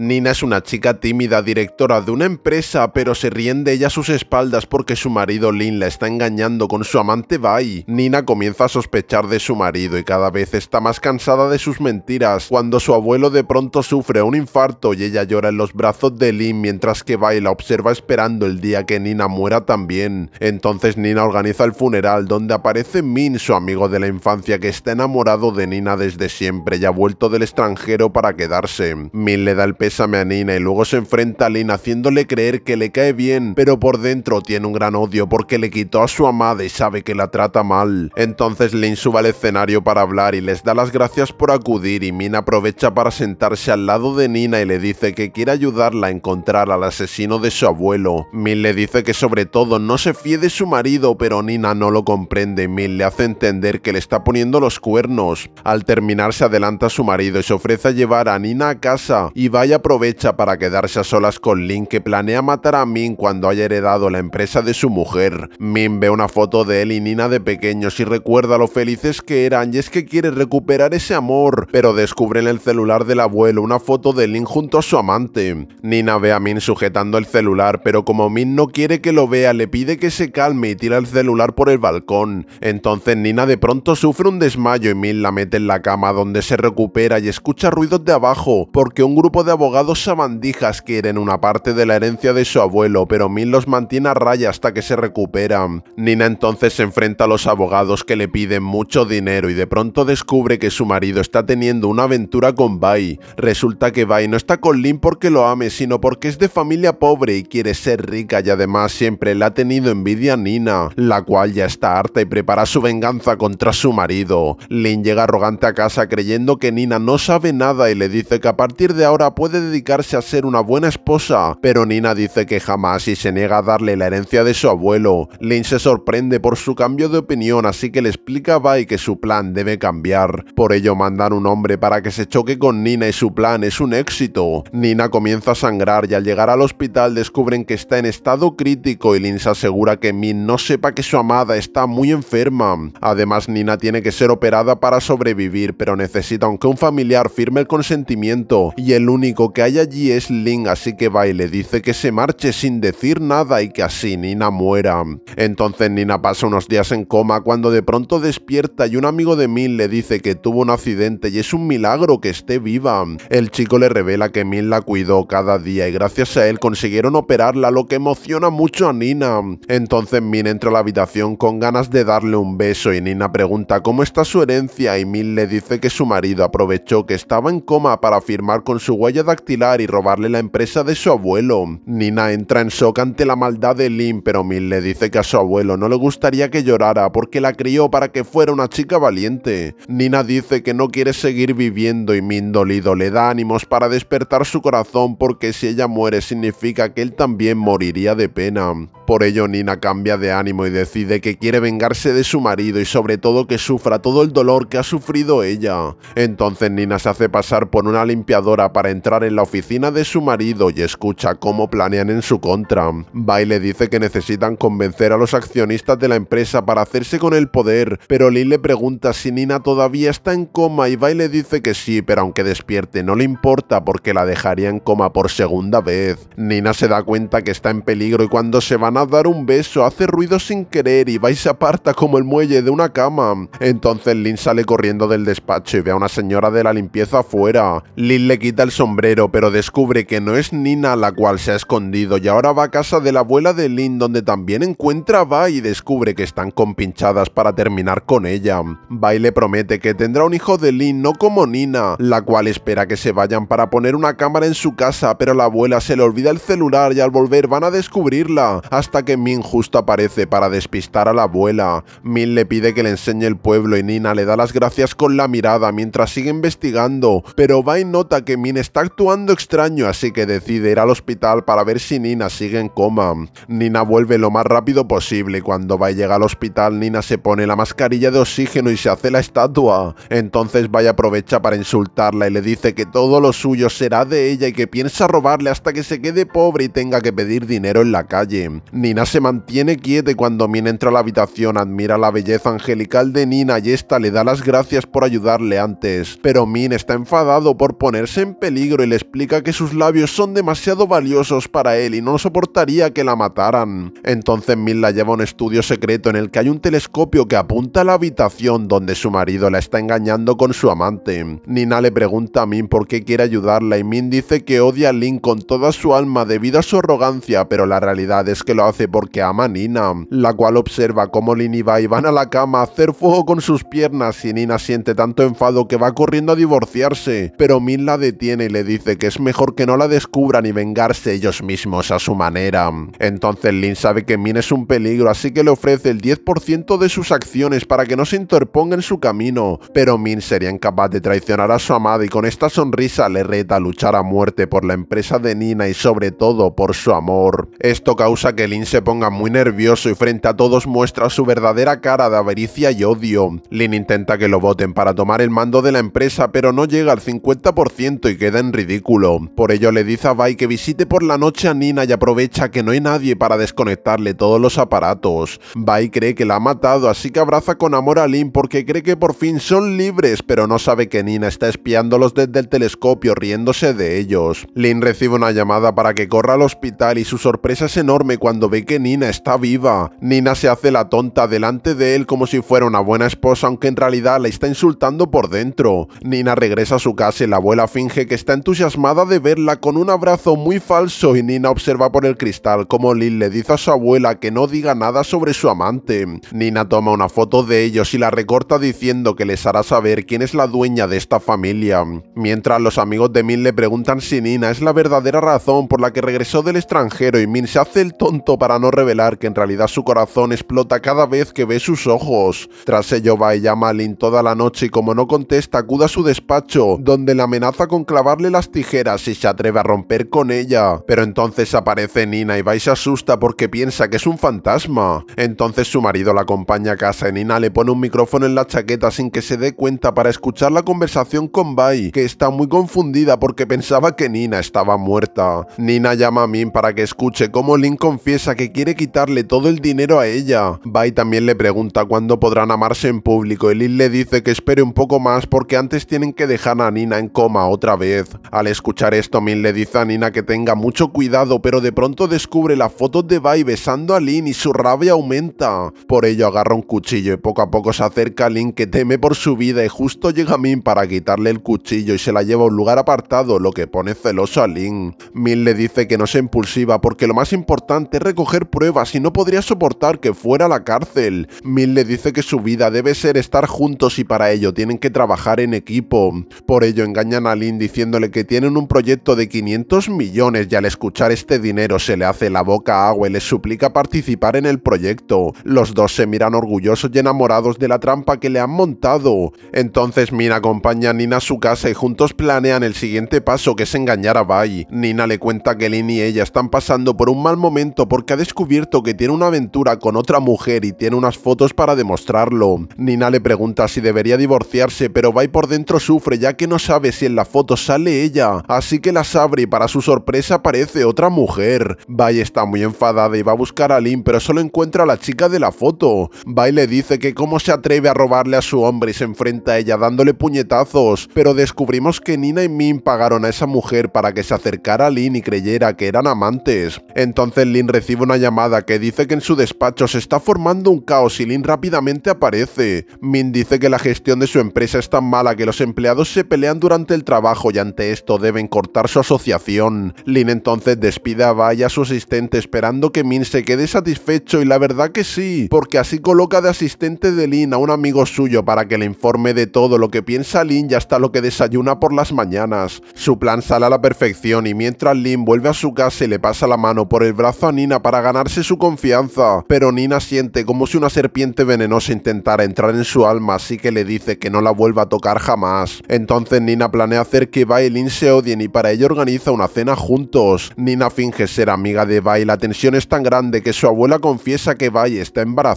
Nina es una chica tímida directora de una empresa, pero se ríen de ella sus espaldas porque su marido Lin la está engañando con su amante Bai. Nina comienza a sospechar de su marido y cada vez está más cansada de sus mentiras, cuando su abuelo de pronto sufre un infarto y ella llora en los brazos de Lin mientras que Bai la observa esperando el día que Nina muera también. Entonces Nina organiza el funeral donde aparece Min, su amigo de la infancia que está enamorado de Nina desde siempre y ha vuelto del extranjero para quedarse. Min le da el a Nina y luego se enfrenta a Lin haciéndole creer que le cae bien, pero por dentro tiene un gran odio porque le quitó a su amada y sabe que la trata mal. Entonces Lin sube al escenario para hablar y les da las gracias por acudir y Min aprovecha para sentarse al lado de Nina y le dice que quiere ayudarla a encontrar al asesino de su abuelo. Min le dice que sobre todo no se fíe de su marido, pero Nina no lo comprende y Min le hace entender que le está poniendo los cuernos. Al terminar se adelanta a su marido y se ofrece a llevar a Nina a casa y vaya aprovecha para quedarse a solas con Lin que planea matar a Min cuando haya heredado la empresa de su mujer. Min ve una foto de él y Nina de pequeños y recuerda lo felices que eran y es que quiere recuperar ese amor, pero descubre en el celular del abuelo una foto de Lin junto a su amante. Nina ve a Min sujetando el celular, pero como Min no quiere que lo vea, le pide que se calme y tira el celular por el balcón. Entonces Nina de pronto sufre un desmayo y Min la mete en la cama donde se recupera y escucha ruidos de abajo, porque un grupo de abogados sabandijas quieren una parte de la herencia de su abuelo, pero Min los mantiene a raya hasta que se recuperan. Nina entonces se enfrenta a los abogados que le piden mucho dinero y de pronto descubre que su marido está teniendo una aventura con Bai. Resulta que Bai no está con Lin porque lo ame, sino porque es de familia pobre y quiere ser rica y además siempre le ha tenido envidia a Nina, la cual ya está harta y prepara su venganza contra su marido. Lin llega arrogante a casa creyendo que Nina no sabe nada y le dice que a partir de ahora puede de dedicarse a ser una buena esposa, pero Nina dice que jamás y se niega a darle la herencia de su abuelo. Lynn se sorprende por su cambio de opinión, así que le explica a Bai que su plan debe cambiar. Por ello mandan un hombre para que se choque con Nina y su plan es un éxito. Nina comienza a sangrar y al llegar al hospital descubren que está en estado crítico y Lynn se asegura que Min no sepa que su amada está muy enferma. Además Nina tiene que ser operada para sobrevivir, pero necesita aunque un familiar firme el consentimiento y el único que hay allí es Lin así que va y le dice que se marche sin decir nada y que así Nina muera. Entonces Nina pasa unos días en coma cuando de pronto despierta y un amigo de Min le dice que tuvo un accidente y es un milagro que esté viva. El chico le revela que Min la cuidó cada día y gracias a él consiguieron operarla, lo que emociona mucho a Nina. Entonces Min entra a la habitación con ganas de darle un beso y Nina pregunta cómo está su herencia y Min le dice que su marido aprovechó que estaba en coma para firmar con su huella dactilar y robarle la empresa de su abuelo. Nina entra en shock ante la maldad de Lin pero Min le dice que a su abuelo no le gustaría que llorara porque la crió para que fuera una chica valiente. Nina dice que no quiere seguir viviendo y Min dolido le da ánimos para despertar su corazón porque si ella muere significa que él también moriría de pena por ello Nina cambia de ánimo y decide que quiere vengarse de su marido y sobre todo que sufra todo el dolor que ha sufrido ella. Entonces Nina se hace pasar por una limpiadora para entrar en la oficina de su marido y escucha cómo planean en su contra. Baile dice que necesitan convencer a los accionistas de la empresa para hacerse con el poder, pero Lin le pregunta si Nina todavía está en coma y le dice que sí, pero aunque despierte no le importa porque la dejaría en coma por segunda vez. Nina se da cuenta que está en peligro y cuando se van dar un beso, hace ruido sin querer y vais se aparta como el muelle de una cama. Entonces Lin sale corriendo del despacho y ve a una señora de la limpieza afuera. Lin le quita el sombrero, pero descubre que no es Nina la cual se ha escondido y ahora va a casa de la abuela de Lin donde también encuentra a Va y descubre que están compinchadas para terminar con ella. Bai le promete que tendrá un hijo de Lin no como Nina, la cual espera que se vayan para poner una cámara en su casa, pero la abuela se le olvida el celular y al volver van a descubrirla hasta que Min justo aparece para despistar a la abuela. Min le pide que le enseñe el pueblo y Nina le da las gracias con la mirada mientras sigue investigando, pero Bai nota que Min está actuando extraño así que decide ir al hospital para ver si Nina sigue en coma. Nina vuelve lo más rápido posible y cuando Vai llega al hospital Nina se pone la mascarilla de oxígeno y se hace la estatua. Entonces Bai aprovecha para insultarla y le dice que todo lo suyo será de ella y que piensa robarle hasta que se quede pobre y tenga que pedir dinero en la calle. Nina se mantiene quieta cuando Min entra a la habitación admira la belleza angelical de Nina y esta le da las gracias por ayudarle antes. Pero Min está enfadado por ponerse en peligro y le explica que sus labios son demasiado valiosos para él y no soportaría que la mataran. Entonces Min la lleva a un estudio secreto en el que hay un telescopio que apunta a la habitación donde su marido la está engañando con su amante. Nina le pregunta a Min por qué quiere ayudarla y Min dice que odia a Lin con toda su alma debido a su arrogancia, pero la realidad es que lo hace porque ama a Nina, la cual observa cómo Lin y Bai van a la cama a hacer fuego con sus piernas y Nina siente tanto enfado que va corriendo a divorciarse, pero Min la detiene y le dice que es mejor que no la descubran y vengarse ellos mismos a su manera. Entonces Lin sabe que Min es un peligro, así que le ofrece el 10% de sus acciones para que no se interponga en su camino, pero Min sería incapaz de traicionar a su amada y con esta sonrisa le reta a luchar a muerte por la empresa de Nina y sobre todo por su amor. Esto causa que Lin Lin se ponga muy nervioso y frente a todos muestra su verdadera cara de avaricia y odio. Lin intenta que lo voten para tomar el mando de la empresa, pero no llega al 50% y queda en ridículo. Por ello le dice a Bai que visite por la noche a Nina y aprovecha que no hay nadie para desconectarle todos los aparatos. Bai cree que la ha matado, así que abraza con amor a Lin porque cree que por fin son libres, pero no sabe que Nina está espiándolos desde el telescopio riéndose de ellos. Lin recibe una llamada para que corra al hospital y su sorpresa es enorme cuando cuando ve que Nina está viva. Nina se hace la tonta delante de él como si fuera una buena esposa, aunque en realidad la está insultando por dentro. Nina regresa a su casa y la abuela finge que está entusiasmada de verla con un abrazo muy falso y Nina observa por el cristal como Lil le dice a su abuela que no diga nada sobre su amante. Nina toma una foto de ellos y la recorta diciendo que les hará saber quién es la dueña de esta familia. Mientras los amigos de Min le preguntan si Nina es la verdadera razón por la que regresó del extranjero y Min se hace el tonto para no revelar que en realidad su corazón explota cada vez que ve sus ojos. Tras ello va llama a Lynn toda la noche y como no contesta acude a su despacho, donde la amenaza con clavarle las tijeras si se atreve a romper con ella. Pero entonces aparece Nina y Bai se asusta porque piensa que es un fantasma. Entonces su marido la acompaña a casa y Nina le pone un micrófono en la chaqueta sin que se dé cuenta para escuchar la conversación con Bai que está muy confundida porque pensaba que Nina estaba muerta. Nina llama a Min para que escuche cómo Lin confiesa que quiere quitarle todo el dinero a ella. Bai también le pregunta cuándo podrán amarse en público y Lin le dice que espere un poco más porque antes tienen que dejar a Nina en coma otra vez. Al escuchar esto, Min le dice a Nina que tenga mucho cuidado, pero de pronto descubre las fotos de Bai besando a Lin y su rabia aumenta. Por ello agarra un cuchillo y poco a poco se acerca a Lin que teme por su vida y justo llega Min para quitarle el cuchillo y se la lleva a un lugar apartado, lo que pone celoso a Lin. Min le dice que no sea impulsiva porque lo más importante es recoger pruebas y no podría soportar que fuera a la cárcel. Min le dice que su vida debe ser estar juntos y para ello tienen que trabajar en equipo. Por ello engañan a Lin diciéndole que tienen un proyecto de 500 millones y al escuchar este dinero se le hace la boca agua y le suplica participar en el proyecto. Los dos se miran orgullosos y enamorados de la trampa que le han montado. Entonces Min acompaña a Nina a su casa y juntos planean el siguiente paso que es engañar a Bai. Nina le cuenta que Lin y ella están pasando por un mal momento por porque ha descubierto que tiene una aventura con otra mujer y tiene unas fotos para demostrarlo. Nina le pregunta si debería divorciarse, pero va por dentro sufre ya que no sabe si en la foto sale ella, así que las abre y para su sorpresa aparece otra mujer. Bai está muy enfadada y va a buscar a Lin pero solo encuentra a la chica de la foto. Bai le dice que cómo se atreve a robarle a su hombre y se enfrenta a ella dándole puñetazos, pero descubrimos que Nina y Min pagaron a esa mujer para que se acercara a Lynn y creyera que eran amantes. Entonces Lin recibe recibe una llamada que dice que en su despacho se está formando un caos y Lin rápidamente aparece. Min dice que la gestión de su empresa es tan mala que los empleados se pelean durante el trabajo y ante esto deben cortar su asociación. Lin entonces despide a Bai a su asistente esperando que Min se quede satisfecho y la verdad que sí, porque así coloca de asistente de Lin a un amigo suyo para que le informe de todo lo que piensa Lin y hasta lo que desayuna por las mañanas. Su plan sale a la perfección y mientras Lin vuelve a su casa y le pasa la mano por el brazo a Nina para ganarse su confianza, pero Nina siente como si una serpiente venenosa intentara entrar en su alma, así que le dice que no la vuelva a tocar jamás. Entonces Nina planea hacer que Bailey y se odien y para ello organiza una cena juntos. Nina finge ser amiga de Bailey. y la tensión es tan grande que su abuela confiesa que Bailey está embarazada.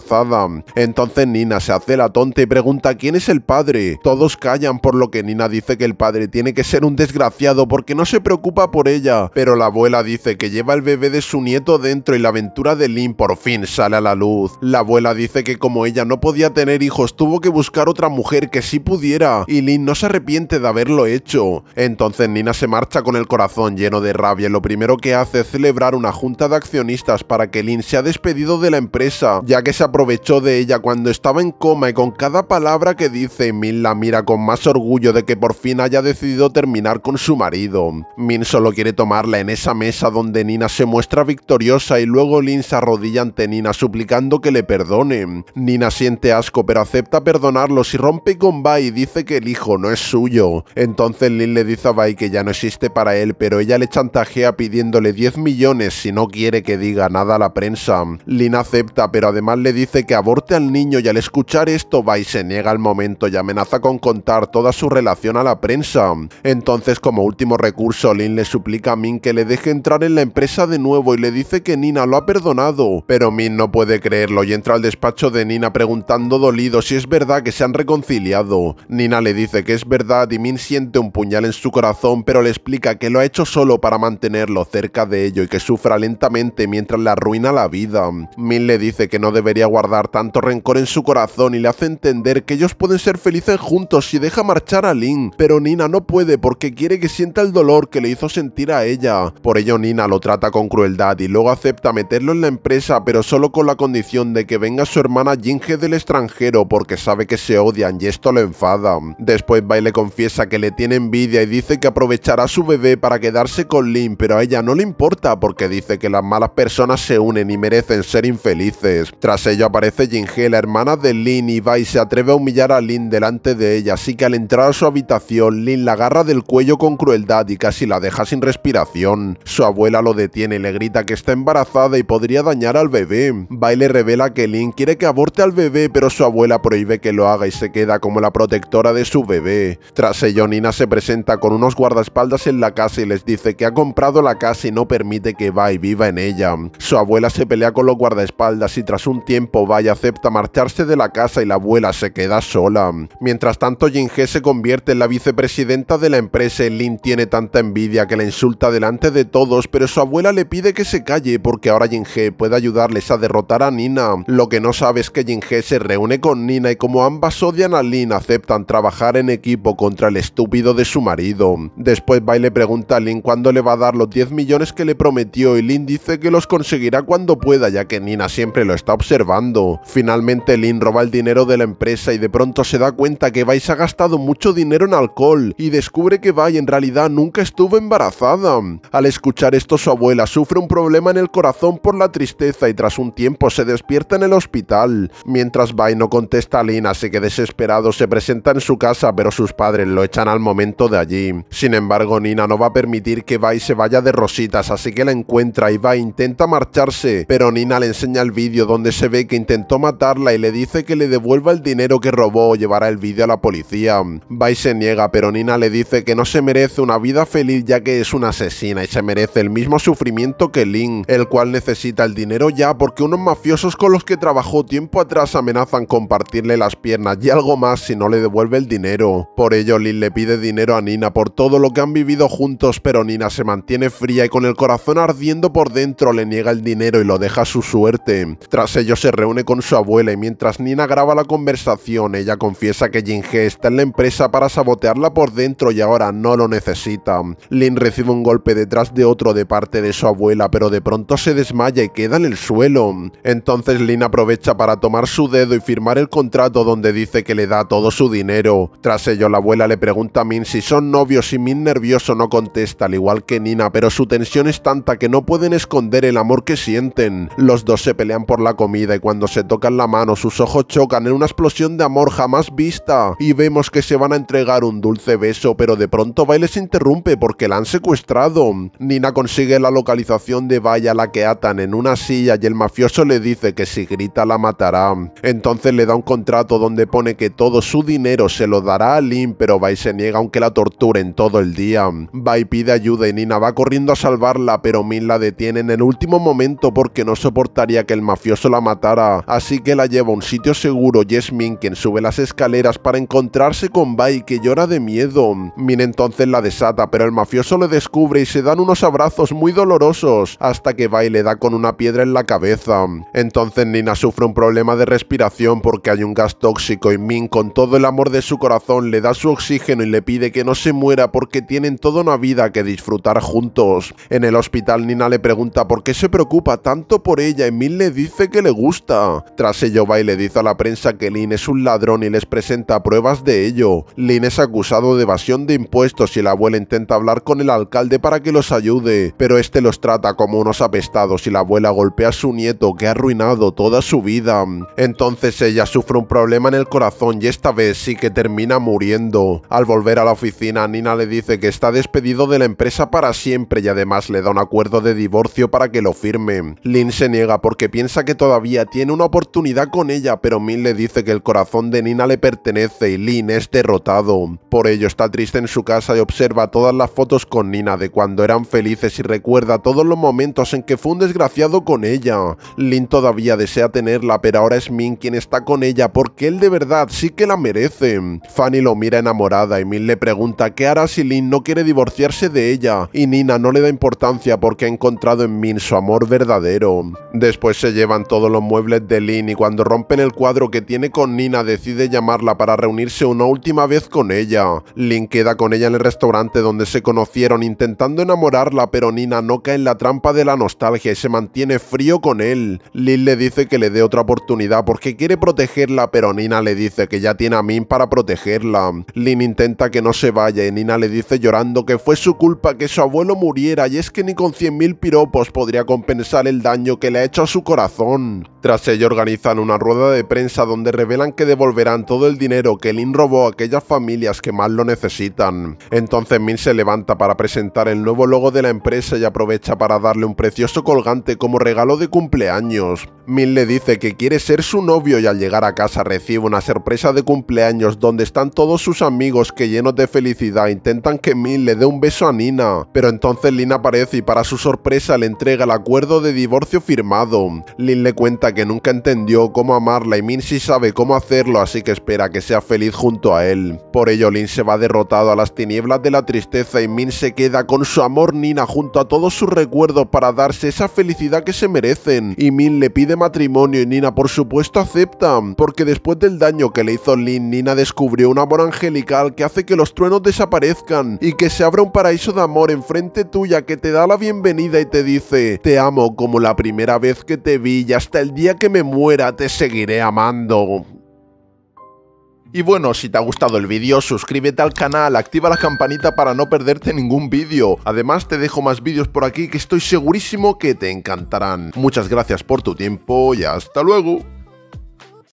Entonces Nina se hace la tonta y pregunta quién es el padre. Todos callan por lo que Nina dice que el padre tiene que ser un desgraciado porque no se preocupa por ella, pero la abuela dice que lleva el bebé de su nieto dentro y la aventura de Lin por fin sale a la luz. La abuela dice que como ella no podía tener hijos, tuvo que buscar otra mujer que sí pudiera, y Lin no se arrepiente de haberlo hecho. Entonces Nina se marcha con el corazón lleno de rabia y lo primero que hace es celebrar una junta de accionistas para que se sea despedido de la empresa, ya que se aprovechó de ella cuando estaba en coma y con cada palabra que dice, Min la mira con más orgullo de que por fin haya decidido terminar con su marido. Min solo quiere tomarla en esa mesa donde Nina se muestra victoriosa y luego Lin se arrodilla ante Nina suplicando que le perdone. Nina siente asco pero acepta perdonarlo y rompe con Bai y dice que el hijo no es suyo. Entonces Lin le dice a Bai que ya no existe para él pero ella le chantajea pidiéndole 10 millones si no quiere que diga nada a la prensa. Lin acepta pero además le dice que aborte al niño y al escuchar esto Bai se niega al momento y amenaza con contar toda su relación a la prensa. Entonces como último recurso Lin le suplica a Min que le deje entrar en la empresa de nuevo y le dice que Nina lo ha perdonado, pero Min no puede creerlo y entra al despacho de Nina preguntando dolido si es verdad que se han reconciliado. Nina le dice que es verdad y Min siente un puñal en su corazón, pero le explica que lo ha hecho solo para mantenerlo cerca de ello y que sufra lentamente mientras le arruina la vida. Min le dice que no debería guardar tanto rencor en su corazón y le hace entender que ellos pueden ser felices juntos si deja marchar a Lin, pero Nina no puede porque quiere que sienta el dolor que le hizo sentir a ella. Por ello Nina lo trata con crueldad y luego hace acepta meterlo en la empresa, pero solo con la condición de que venga su hermana Jinge del extranjero porque sabe que se odian y esto lo enfada. Después Bai le confiesa que le tiene envidia y dice que aprovechará a su bebé para quedarse con Lin, pero a ella no le importa porque dice que las malas personas se unen y merecen ser infelices. Tras ello aparece Jinge, la hermana de Lin, y Bai se atreve a humillar a Lin delante de ella, así que al entrar a su habitación, Lin la agarra del cuello con crueldad y casi la deja sin respiración. Su abuela lo detiene y le grita que está embarazada y podría dañar al bebé. Baile revela que Lin quiere que aborte al bebé, pero su abuela prohíbe que lo haga y se queda como la protectora de su bebé. Tras ello, Nina se presenta con unos guardaespaldas en la casa y les dice que ha comprado la casa y no permite que y viva en ella. Su abuela se pelea con los guardaespaldas y tras un tiempo Bai acepta marcharse de la casa y la abuela se queda sola. Mientras tanto, Jin se convierte en la vicepresidenta de la empresa y tiene tanta envidia que la insulta delante de todos, pero su abuela le pide que se calle por porque que ahora Jinhe puede ayudarles a derrotar a Nina. Lo que no sabe es que Jinhe se reúne con Nina y como ambas odian a Lin, aceptan trabajar en equipo contra el estúpido de su marido. Después Bai le pregunta a Lin cuándo le va a dar los 10 millones que le prometió y Lin dice que los conseguirá cuando pueda ya que Nina siempre lo está observando. Finalmente Lin roba el dinero de la empresa y de pronto se da cuenta que Bai se ha gastado mucho dinero en alcohol y descubre que Bai en realidad nunca estuvo embarazada. Al escuchar esto su abuela sufre un problema en el corazón razón por la tristeza y tras un tiempo se despierta en el hospital. Mientras Bai no contesta a Lin, así que desesperado se presenta en su casa, pero sus padres lo echan al momento de allí. Sin embargo, Nina no va a permitir que Bai se vaya de rositas, así que la encuentra y Bai e intenta marcharse, pero Nina le enseña el vídeo donde se ve que intentó matarla y le dice que le devuelva el dinero que robó o llevará el vídeo a la policía. Bai se niega, pero Nina le dice que no se merece una vida feliz ya que es una asesina y se merece el mismo sufrimiento que Lin, el cual necesita el dinero ya porque unos mafiosos con los que trabajó tiempo atrás amenazan compartirle las piernas y algo más si no le devuelve el dinero. Por ello, Lin le pide dinero a Nina por todo lo que han vivido juntos, pero Nina se mantiene fría y con el corazón ardiendo por dentro le niega el dinero y lo deja a su suerte. Tras ello se reúne con su abuela y mientras Nina graba la conversación, ella confiesa que Jinhe está en la empresa para sabotearla por dentro y ahora no lo necesita. Lin recibe un golpe detrás de otro de parte de su abuela, pero de pronto se desmaya y queda en el suelo. Entonces Lina aprovecha para tomar su dedo y firmar el contrato donde dice que le da todo su dinero. Tras ello, la abuela le pregunta a Min si son novios y Min nervioso no contesta, al igual que Nina, pero su tensión es tanta que no pueden esconder el amor que sienten. Los dos se pelean por la comida y cuando se tocan la mano, sus ojos chocan en una explosión de amor jamás vista y vemos que se van a entregar un dulce beso, pero de pronto Baile se interrumpe porque la han secuestrado. Nina consigue la localización de Vaya, la que atan en una silla y el mafioso le dice que si grita la matará. Entonces le da un contrato donde pone que todo su dinero se lo dará a Lin pero Bai se niega aunque la torturen todo el día. Bai pide ayuda y Nina va corriendo a salvarla, pero Min la detiene en el último momento porque no soportaría que el mafioso la matara, así que la lleva a un sitio seguro y es Min quien sube las escaleras para encontrarse con Bai que llora de miedo. Min entonces la desata, pero el mafioso le descubre y se dan unos abrazos muy dolorosos hasta que le da con una piedra en la cabeza. Entonces Nina sufre un problema de respiración porque hay un gas tóxico y Min con todo el amor de su corazón le da su oxígeno y le pide que no se muera porque tienen toda una vida que disfrutar juntos. En el hospital Nina le pregunta por qué se preocupa tanto por ella y Min le dice que le gusta. Tras ello va y le dice a la prensa que Lin es un ladrón y les presenta pruebas de ello. Lin es acusado de evasión de impuestos y la abuela intenta hablar con el alcalde para que los ayude, pero este los trata como unos apestados estado si la abuela golpea a su nieto que ha arruinado toda su vida? Entonces ella sufre un problema en el corazón y esta vez sí que termina muriendo. Al volver a la oficina, Nina le dice que está despedido de la empresa para siempre y además le da un acuerdo de divorcio para que lo firme. Lin se niega porque piensa que todavía tiene una oportunidad con ella, pero Min le dice que el corazón de Nina le pertenece y Lin es derrotado. Por ello está triste en su casa y observa todas las fotos con Nina de cuando eran felices y recuerda todos los momentos en que fue un desgraciado con ella. Lin todavía desea tenerla, pero ahora es Min quien está con ella porque él de verdad sí que la merece. Fanny lo mira enamorada y Min le pregunta qué hará si Lin no quiere divorciarse de ella y Nina no le da importancia porque ha encontrado en Min su amor verdadero. Después se llevan todos los muebles de Lin y cuando rompen el cuadro que tiene con Nina decide llamarla para reunirse una última vez con ella. Lin queda con ella en el restaurante donde se conocieron intentando enamorarla pero Nina no cae en la trampa de la nostalgia y se mantiene frío con él. Lin le dice que le dé otra oportunidad porque quiere protegerla, pero Nina le dice que ya tiene a Min para protegerla. Lin intenta que no se vaya y Nina le dice llorando que fue su culpa que su abuelo muriera y es que ni con 100.000 piropos podría compensar el daño que le ha hecho a su corazón. Tras ello organizan una rueda de prensa donde revelan que devolverán todo el dinero que Lin robó a aquellas familias que más lo necesitan. Entonces Min se levanta para presentar el nuevo logo de la empresa y aprovecha para darle un precioso colgante como regalo de cumpleaños mil le dice que quiere ser su novio y al llegar a casa recibe una sorpresa de cumpleaños donde están todos sus amigos que llenos de felicidad intentan que mil le dé un beso a Nina, pero entonces Lin aparece y para su sorpresa le entrega el acuerdo de divorcio firmado. Lin le cuenta que nunca entendió cómo amarla y Min sí sabe cómo hacerlo así que espera que sea feliz junto a él. Por ello Lin se va derrotado a las tinieblas de la tristeza y Min se queda con su amor Nina junto a todos sus recuerdos para darse esa felicidad que se merecen y Min le pide matrimonio y Nina por supuesto acepta, porque después del daño que le hizo Lin, Nina descubrió un amor angelical que hace que los truenos desaparezcan y que se abra un paraíso de amor enfrente tuya que te da la bienvenida y te dice, te amo como la primera vez que te vi y hasta el día que me muera te seguiré amando. Y bueno, si te ha gustado el vídeo, suscríbete al canal, activa la campanita para no perderte ningún vídeo. Además, te dejo más vídeos por aquí que estoy segurísimo que te encantarán. Muchas gracias por tu tiempo y hasta luego.